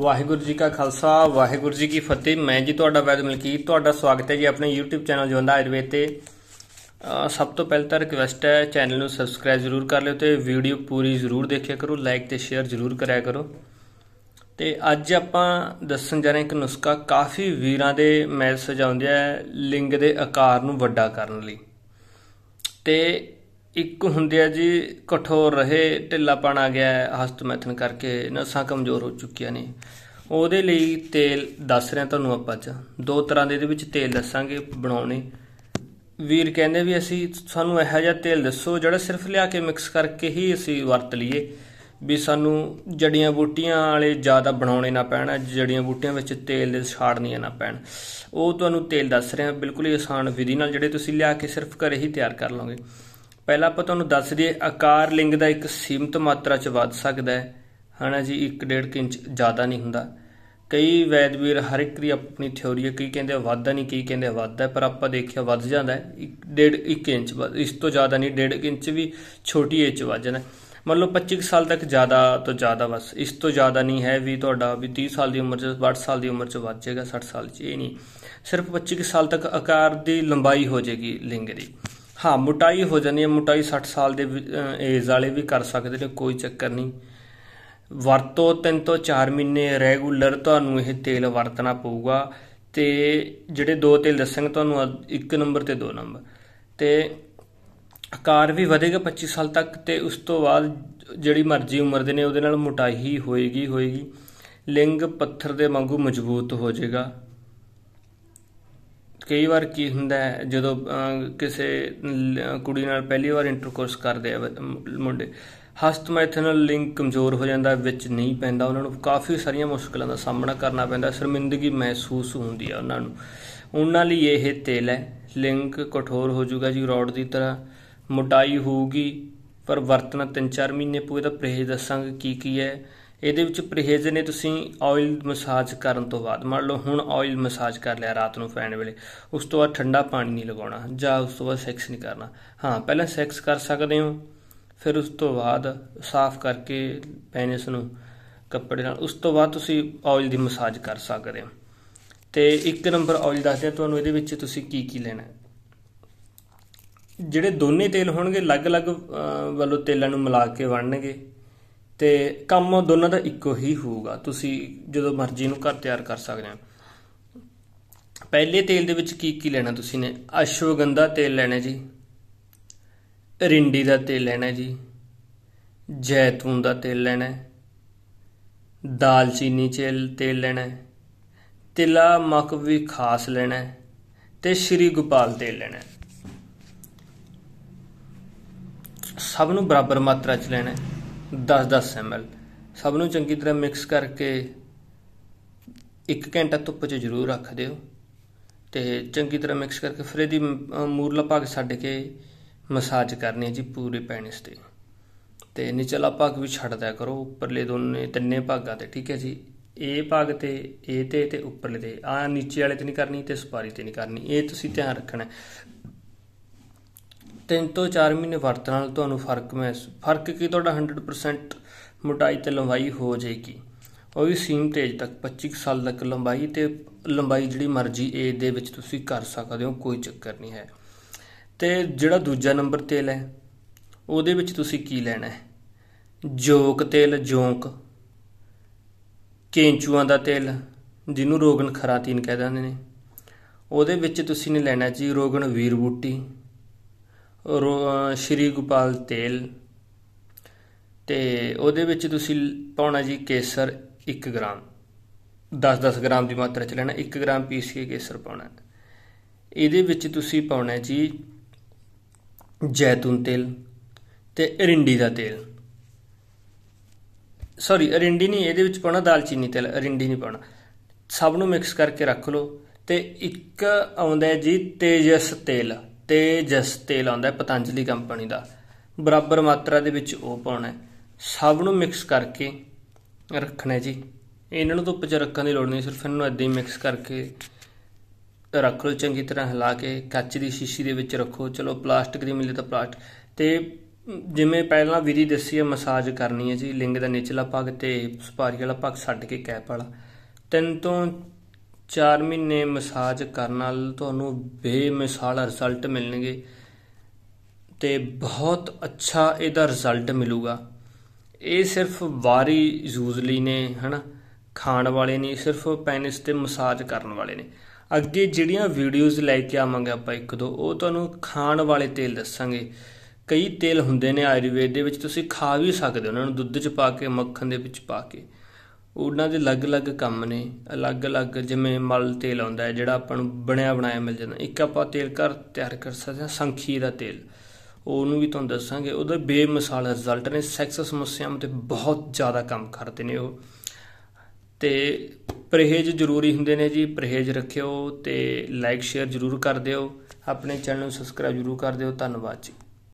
ਵਾਹਿਗੁਰੂ ਜੀ ਕਾ ਖਾਲਸਾ ਵਾਹਿਗੁਰੂ ਜੀ ਕੀ ਫਤਿਹ ਮੈਂ ਜੀ ਤੁਹਾਡਾ ਵੈਦ ਮਲਕੀ ਤੁਹਾਡਾ ਸਵਾਗਤ ਹੈ ਜੀ ਆਪਣੇ YouTube ਚੈਨਲ ਜਵੰਦਾ ਆਯੁਰਵੇਦ ਤੇ ਸਭ ਤੋਂ ਪਹਿਲਾਂ ਤਾਂ ਰਿਕਵੈਸਟ ਹੈ ਚੈਨਲ ਨੂੰ ਸਬਸਕ੍ਰਾਈਬ ਜ਼ਰੂਰ ਕਰ ਲਿਓ ਤੇ ਵੀਡੀਓ ਪੂਰੀ ਜ਼ਰੂਰ ਦੇਖਿਆ ਕਰੋ ਲਾਈਕ ਤੇ ਸ਼ੇਅਰ ਜ਼ਰੂਰ ਕਰਿਆ ਕਰੋ ਤੇ ਅੱਜ ਆਪਾਂ ਦੱਸਣ ਜਾ ਰਹੇ ਇੱਕ ਨੁਸਖਾ ਕਾਫੀ ਵੀਰਾਂ ਦੇ ਮੈਲ ਸਜਾਉਂਦੇ ਆ ਲਿੰਗ ਦੇ ਆਕਾਰ ਨੂੰ ਵੱਡਾ ਕਰਨ ਲਈ ਤੇ ਇੱਕ ਹੁੰਦੇ ਆ ਜੀ ਕਠੋਰ ਰਹੇ ਢਿੱਲਾਪਣ ਆ ਗਿਆ ਹਸਤ ਮੈਥਨ ਕਰਕੇ ਨਸਾਂ ਕਮਜ਼ੋਰ ਹੋ ਚੁੱਕੀਆਂ ਨੇ ਉਹਦੇ ਲਈ ਤੇਲ ਦੱਸ ਰਿਹਾ ਤੁਹਾਨੂੰ ਆਪਾਂ ਅੱਜ ਦੋ ਤਰ੍ਹਾਂ ਦੇ ਇਹਦੇ ਵਿੱਚ ਤੇਲ ਦੱਸਾਂਗੇ ਬਣਾਉਣੇ ਵੀਰ ਕਹਿੰਦੇ ਵੀ ਅਸੀਂ ਸਾਨੂੰ ਇਹੋ ਜਿਹਾ ਤੇਲ ਦੱਸੋ ਜਿਹੜਾ ਸਿਰਫ ਲਿਆ ਕੇ ਮਿਕਸ ਕਰਕੇ ਹੀ ਅਸੀਂ ਵਰਤ ਲਈਏ ਵੀ ਸਾਨੂੰ ਜੜੀਆਂ ਬੂਟੀਆਂ ਵਾਲੇ ਜ਼ਿਆਦਾ ਬਣਾਉਣੇ ਨਾ ਪੈਣ ਜੜੀਆਂ ਬੂਟੀਆਂ ਵਿੱਚ ਤੇਲ ਦੇ ਛਾੜਨੀਆਂ ਨਾ ਪੈਣ ਉਹ ਤੁਹਾਨੂੰ ਤੇਲ ਦੱਸ ਰਿਹਾ ਬਿਲਕੁਲ ਹੀ ਆਸਾਨ ਵਿਧੀ ਨਾਲ ਜਿਹੜੇ ਤੁਸੀਂ ਲਿਆ ਕੇ ਸਿਰਫ ਘਰੇ ਹੀ ਤਿਆਰ ਕਰ ਲਓਗੇ ਪਹਿਲਾਂ ਆਪਾਂ ਤੁਹਾਨੂੰ ਦੱਸ ਦਈਏ ਆਕਾਰ ਲਿੰਗ ਦਾ ਇੱਕ ਸੀਮਤ ਮਾਤਰਾ 'ਚ ਵੱਧ ਸਕਦਾ ਹੈ ਹਨਾ ਜੀ 1.5 ਇੰਚ ਜ਼ਿਆਦਾ ਨਹੀਂ ਹੁੰਦਾ ਕਈ ਵੈਦਵੀਰ ਹਰ ਇੱਕ ਦੀ ਆਪਣੀ ਥਿਉਰੀ ਹੈ ਕੀ ਕਹਿੰਦੇ ਵੱਧਦਾ ਨਹੀਂ ਕੀ ਕਹਿੰਦੇ ਵੱਧਦਾ ਪਰ ਆਪਾਂ ਦੇਖਿਆ ਵੱਧ ਜਾਂਦਾ ਹੈ 1.5 1 ਇੰਚ ਇਸ ਤੋਂ ਜ਼ਿਆਦਾ ਨਹੀਂ 1.5 ਇੰਚ ਵੀ ਛੋਟੀ ਏਜ 'ਚ ਵੱਧ ਜਾਂਦਾ ਮੰਨ ਲਓ 25 ਸਾਲ ਤੱਕ ਜ਼ਿਆਦਾ ਤੋਂ ਜ਼ਿਆਦਾ ਬਸ ਇਸ ਤੋਂ ਜ਼ਿਆਦਾ ਨਹੀਂ ਹੈ ਵੀ ਤੁਹਾਡਾ ਵੀ 30 ਸਾਲ ਦੀ ਉਮਰ 'ਚ 60 ਸਾਲ ਦੀ ਉਮਰ 'ਚ ਵੱਧ ਜਾਏਗਾ 60 ਸਾਲ 'ਚ ਇਹ ਨਹੀਂ ਸਿਰਫ 25 ਸਾਲ ਤੱਕ ਆਕਾਰ ਦੀ ਲੰਬਾਈ ਹੋ ਜਾਏਗੀ ਲਿੰਗ ਦੀ ਹਾਂ ਮੋਟਾਈ ਹੋ ਜਾਂਦੀ ਹੈ ਮੋਟਾਈ 60 ਸਾਲ ਦੇ ਏਜ ਵਾਲੇ ਵੀ ਕਰ ਸਕਦੇ ਨੇ ਕੋਈ ਚੱਕਰ ਨਹੀਂ ਵਰਤੋ 3 ਤੋਂ 4 ਮਹੀਨੇ ਰੈਗੂਲਰ ਤੁਹਾਨੂੰ ਇਹ ਤੇਲ ਵਰਤਣਾ ਪਊਗਾ ਤੇ ਜਿਹੜੇ ਦੋ ਤੇਲ ਦੱਸਾਂਗੇ ਤੁਹਾਨੂੰ ਇੱਕ ਨੰਬਰ ਤੇ ਦੋ ਨੰਬਰ ਤੇ ਆਕਾਰ ਵੀ ਵਧੇਗਾ 25 ਸਾਲ ਤੱਕ ਤੇ ਉਸ ਤੋਂ ਬਾਅਦ ਜਿਹੜੀ ਮਰਜ਼ੀ ਉਮਰ ਦੇ ਨੇ ਉਹਦੇ ਨਾਲ ਮੋਟਾਈ ਹੀ ਹੋਏਗੀ ਹੋਏਗੀ ਲਿੰਗ ਪੱਥਰ ਦੇ ਵਾਂਗੂ ਮਜ਼ਬੂਤ ਹੋ ਜਾਏਗਾ ਕਈ ਵਾਰ ਕੀ ਹੁੰਦਾ ਜਦੋਂ ਕਿਸੇ ਕੁੜੀ ਨਾਲ ਪਹਿਲੀ ਵਾਰ ਇੰਟਰਕੋਰਸ ਕਰਦੇ ਆ ਮੁੰਡੇ ਹਸਤ ਮੈਥਨਲ ਲਿੰਕ ਕਮਜ਼ੋਰ ਹੋ ਜਾਂਦਾ ਵਿੱਚ ਨਹੀਂ ਪੈਂਦਾ ਉਹਨਾਂ ਨੂੰ ਕਾਫੀ ਸਾਰੀਆਂ ਮੁਸ਼ਕਲਾਂ ਦਾ ਸਾਹਮਣਾ ਕਰਨਾ ਪੈਂਦਾ ਸ਼ਰਮਿੰਦਗੀ ਮਹਿਸੂਸ ਹੁੰਦੀ ਆ ਉਹਨਾਂ ਨੂੰ ਉਹਨਾਂ ਲਈ ਇਹ ਤੇਲ ਹੈ ਲਿੰਕ ਕਠੋਰ ਹੋ ਜਾਊਗਾ ਜੀ ਰੋਡ ਦੀ ਤਰ੍ਹਾਂ ਮੋਟਾਈ ਹੋਊਗੀ ਪਰ ਵਰਤਣਾ 3-4 ਮਹੀਨੇ ਪੂਰੇ ਦਾ ਪ੍ਰਹੇਜ ਦੱਸਾਂਗੇ ਕੀ ਕੀ ਹੈ ਇਹਦੇ ਵਿੱਚ ਪਰਹੇਜ਼ ਨੇ ਤੁਸੀਂ ਆਇਲ ਮਸਾਜ ਕਰਨ ਤੋਂ ਬਾਅਦ ਮੰਨ ਲਓ ਹੁਣ ਆਇਲ ਮਸਾਜ ਕਰ ਲਿਆ ਰਾਤ ਨੂੰ ਪੈਣ ਵੇਲੇ ਉਸ ਤੋਂ ਬਾਅਦ ਠੰਡਾ ਪਾਣੀ ਨਹੀਂ ਲਗਾਉਣਾ ਜਾਂ ਉਸ ਤੋਂ ਬਾਅਦ ਸੈਕਸ ਨਹੀਂ ਕਰਨਾ ਹਾਂ ਪਹਿਲਾਂ ਸੈਕਸ ਕਰ ਸਕਦੇ ਹੋ ਫਿਰ ਉਸ ਤੋਂ ਬਾਅਦ ਸਾਫ਼ ਕਰਕੇ ਪੈਨਿਸ ਨੂੰ ਕੱਪੜੇ ਨਾਲ ਉਸ ਤੋਂ ਬਾਅਦ ਤੁਸੀਂ ਆਇਲ ਦੀ ਮਸਾਜ ਕਰ ਸਕਦੇ ਹੋ ਤੇ ਇੱਕ ਨੰਬਰ ਆਇਲ ਦੱਸਦੇ ਆ ਤੁਹਾਨੂੰ ਇਹਦੇ ਵਿੱਚ ਤੁਸੀਂ ਕੀ ਕੀ ਲੈਣਾ ਹੈ ਜਿਹੜੇ ਦੋਨੇ ਤੇਲ ਹੋਣਗੇ ਅਲੱਗ-ਅਲੱਗ ਵੱਲੋਂ ਤੇਲਾਂ ਨੂੰ ਮਿਲਾ ਕੇ ਬਣਨਗੇ ਤੇ ਕੰਮ ਦੋਨਾਂ ਦਾ ਇੱਕੋ ਹੀ ਹੋਊਗਾ ਤੁਸੀਂ ਜਦੋਂ ਮਰਜ਼ੀ ਨੂੰ ਘਰ ਤਿਆਰ ਕਰ ਸਕਦੇ ਆ ਪਹਿਲੇ ਤੇਲ ਦੇ ਵਿੱਚ ਕੀ ਕੀ ਲੈਣਾ ਤੁਸੀਂ ਨੇ ਅਸ਼ਵਗੰਧਾ ਤੇਲ ਲੈਣਾ ਜੀ ਰਿੰਡੀ ਦਾ ਤੇਲ ਲੈਣਾ ਜੀ ਜੈਤੂਨ ਦਾ ਤੇਲ ਲੈਣਾ ਦਾਲਚੀਨੀ ਚੇਲ ਤੇਲ ਲੈਣਾ ਤਿਲਾ ਮੱਕ ਵੀ ਖਾਸ ਲੈਣਾ ਤੇ ਸ਼੍ਰੀ ਗੋਪਾਲ ਤੇਲ ਲੈਣਾ ਸਭ ਨੂੰ ਬਰਾਬਰ ਮਾਤਰਾ ਚ ਲੈਣਾ 10-10 ml ਸਭ ਨੂੰ ਚੰਗੀ ਤਰ੍ਹਾਂ ਮਿਕਸ ਕਰਕੇ 1 ਘੰਟਾ ਧੁੱਪ 'ਚ ਜ਼ਰੂਰ ਰੱਖ ਦਿਓ ਤੇ ਚੰਗੀ ਤਰ੍ਹਾਂ ਮਿਕਸ ਕਰਕੇ ਫਿਰ ਇਹਦੀ ਮੂਰਲਾ ਭਾਗ ਛੱਡ ਕੇ ਮਸਾਜ ਕਰਨੀ ਹੈ ਜੀ ਪੂਰੇ ਪੈਨਿਸ ਤੇ ਤੇ ਨਿਚਲਾ ਭਾਗ ਵੀ ਛੱਡ ਦਿਆ ਕਰੋ ਉੱਪਰਲੇ ਦੋਨੇ ਤਿੰਨੇ ਭਾਗਾਂ ਤੇ ਠੀਕ ਹੈ ਜੀ ਇਹ ਭਾਗ ਤੇ ਇਹ ਤੇ ਤੇ ਉੱਪਰਲੇ ਤੇ ਆ ਨੀਚੇ ਵਾਲੇ ਤੇ ਨਹੀਂ ਕਰਨੀ ਤੇ ਸੁਪਾਰੀ ਤੇ ਨਹੀਂ ਕਰਨੀ ਇਹ ਤੁਸੀਂ ਧਿਆਨ ਰੱਖਣਾ ਤਿੰਨ ਤੋਂ 4 ਮਹੀਨੇ ਵਰਤਣ ਨਾਲ ਤੁਹਾਨੂੰ ਫਰਕ ਮਹਿਸੂਸ ਫਰਕ ਕੀ ਤੁਹਾਡਾ 100% ਮੋਟਾਈ ਤੇ ਲੰਬਾਈ ਹੋ ਜਾਏਗੀ ਉਹ ਵੀ ਸੀਮ ਤੇਜ ਤੱਕ 25 ਸਾਲ ਤੱਕ ਲੰਬਾਈ ਤੇ ਲੰਬਾਈ ਜਿਹੜੀ ਮਰਜ਼ੀ ਏਜ ਦੇ ਵਿੱਚ ਤੁਸੀਂ ਕਰ ਸਕਦੇ ਹੋ ਕੋਈ ਚੱਕਰ ਨਹੀਂ ਹੈ ਤੇ ਜਿਹੜਾ ਦੂਜਾ ਨੰਬਰ ਤੇਲ ਹੈ ਉਹਦੇ ਵਿੱਚ ਤੁਸੀਂ ਕੀ ਲੈਣਾ ਹੈ ਜੋਕ ਤੇਲ ਜੋਂਕ ਕੇਂਚੂਆਂ ਦਾ ਤੇਲ ਜਿਹਨੂੰ ਰੋਗਨ ਖਰਾਤੀਨ ਕਹਿੰਦੇ ਨੇ ਉਹਦੇ ਵਿੱਚ ਤੁਸੀਂ ਨੇ ਲੈਣਾ ਜੀ ਰੋਗਨ ਵੀਰ ਬੂਟੀ ਸ਼੍ਰੀ ਗੋਪਾਲ ਤੇਲ ਤੇ ਉਹਦੇ ਵਿੱਚ ਤੁਸੀਂ ਪਾਉਣਾ ਜੀ ਕੇਸਰ 1 ਗ੍ਰਾਮ 10-10 ਗ੍ਰਾਮ ਦੀ ਮਾਤਰਾ ਚ ਲੈਣਾ 1 ਗ੍ਰਾਮ ਪੀਸ ਕੇ ਕੇਸਰ ਪਾਉਣਾ ਇਹਦੇ ਵਿੱਚ ਤੁਸੀਂ ਪਾਉਣਾ ਜੀ ਜੈਤੂਨ ਤੇਲ ਤੇ ਅਰਿੰਡੀ ਦਾ ਤੇਲ ਸੌਰੀ ਅਰਿੰਡੀ ਨਹੀਂ ਇਹਦੇ ਵਿੱਚ ਪਾਉਣਾ ਦਾਲਚੀਨੀ ਤੇਲ ਅਰਿੰਡੀ ਨਹੀਂ ਪਾਉਣਾ ਸਭ ਨੂੰ ਮਿਕਸ ਕਰਕੇ ਰੱਖ ਲਓ ਤੇ ਇੱਕ ਆਉਂਦਾ ਜੀ ਤੇਜਸ ਤੇਲ ਤੇਜਸ ਤੇਲ ਆਉਂਦਾ ਪਤੰਜਲੀ ਕੰਪਨੀ ਦਾ ਬਰਾਬਰ ਮਾਤਰਾ ਦੇ ਵਿੱਚ ਉਹ ਪਾਉਣਾ ਸਭ ਨੂੰ ਮਿਕਸ ਕਰਕੇ ਰੱਖਣਾ ਜੀ ਇਹਨਾਂ ਨੂੰ ਧੁੱਪ 'ਚ ਰੱਖਣ ਦੀ ਲੋੜ ਨਹੀਂ ਸਿਰਫ ਇਹਨਾਂ ਨੂੰ ਐਦਾਂ ਹੀ ਮਿਕਸ ਕਰਕੇ ਰੱਖ ਲਓ ਚੰਗੀ ਤਰ੍ਹਾਂ ਹਿਲਾ ਕੇ ਕੱਚ ਦੀ ਸ਼ੀਸ਼ੀ ਦੇ ਵਿੱਚ ਰੱਖੋ ਚਲੋ ਪਲਾਸਟਿਕ ਦੀ ਮਿਲੇ ਤਾਂ ਪਲਾਸਟ ਤੇ ਜਿਵੇਂ ਪਹਿਲਾਂ ਵਿਧੀ ਦੱਸੀ ਹੈ ਮਸਾਜ ਕਰਨੀ ਹੈ ਜੀ ਲਿੰਗ ਦਾ ਨਿਚਲਾ ਭਾਗ ਤੇ ਸੁਪਾਰੀ ਵਾਲਾ ਭਾਗ ਛੱਡ ਕੇ ਕੈਪ ਵਾਲਾ ਤਿੰਨ ਤੋਂ 4 ਮਹੀਨੇ ਮਸਾਜ ਕਰਨ ਨਾਲ ਤੁਹਾਨੂੰ ਬੇਮਿਸਾਲ ਰਿਜ਼ਲਟ ਮਿਲਣਗੇ ਤੇ ਬਹੁਤ ਅੱਛਾ ਇਹਦਾ ਰਿਜ਼ਲਟ ਮਿਲੂਗਾ ਇਹ ਸਿਰਫ ਵਾਰੀ ਯੂਜ਼ਲੀ ਨੇ ਹਨਾ ਖਾਣ ਵਾਲੇ ਨਹੀਂ ਸਿਰਫ ਪੈਨਿਸ ਤੇ ਮਸਾਜ ਕਰਨ ਵਾਲੇ ਨੇ ਅੱਗੇ ਜਿਹੜੀਆਂ ਵੀਡੀਓਜ਼ ਲੈ ਕੇ ਆਵਾਂਗੇ ਆਪਾਂ ਇੱਕ ਦੋ ਉਹ ਤੁਹਾਨੂੰ ਖਾਣ ਵਾਲੇ ਤੇਲ ਦੱਸਾਂਗੇ ਕਈ ਤੇਲ ਹੁੰਦੇ ਨੇ ਆਯੁਰਵੇਦ ਦੇ ਵਿੱਚ ਤੁਸੀਂ ਖਾ ਵੀ ਸਕਦੇ ਹੋ ਉਹਨਾਂ ਨੂੰ ਦੁੱਧ 'ਚ ਪਾ ਕੇ ਮੱਖਣ ਦੇ ਵਿੱਚ ਪਾ ਕੇ ਉਹਨਾਂ ਦੇ ਅਲੱਗ-ਅਲੱਗ ਕੰਮ ਨੇ ਅਲੱਗ-ਅਲੱਗ ਜਿਵੇਂ ਮਲ ਤੇਲ ਆਉਂਦਾ ਹੈ ਜਿਹੜਾ ਆਪਾਂ ਨੂੰ ਬਣਿਆ ਬਣਾਇਆ ਮਿਲ ਜਾਂਦਾ ਇੱਕ ਆਪਾਂ ਤੇਲ ਘਰ ਤਿਆਰ ਕਰ ਸਕਦੇ ਹਾਂ ਸੰਖੀ ਦਾ ਤੇਲ ਉਹਨੂੰ ਵੀ ਤੁਹਾਨੂੰ ਦੱਸਾਂਗੇ ਉਹਦੇ ਬੇਮਿਸਾਲ ਰਿਜ਼ਲਟ ਨੇ ਸੈਕਸ ਸਮੱਸਿਆਵਾਂ ਤੇ ਬਹੁਤ ਜ਼ਿਆਦਾ ਕੰਮ ਕਰਦੇ ਨੇ ਉਹ ਤੇ ਪਰਹੇਜ਼ ਜ਼ਰੂਰੀ ਹੁੰਦੇ ਨੇ ਜੀ ਪਰਹੇਜ਼ ਰੱਖਿਓ ਤੇ ਲਾਈਕ ਸ਼ੇਅਰ ਜ਼ਰੂਰ ਕਰ ਦਿਓ ਆਪਣੇ ਚੈਨਲ ਨੂੰ ਸਬਸਕ੍ਰਾਈਬ ਜ਼ਰੂਰ ਕਰ ਦਿਓ ਧੰਨਵਾਦ ਜੀ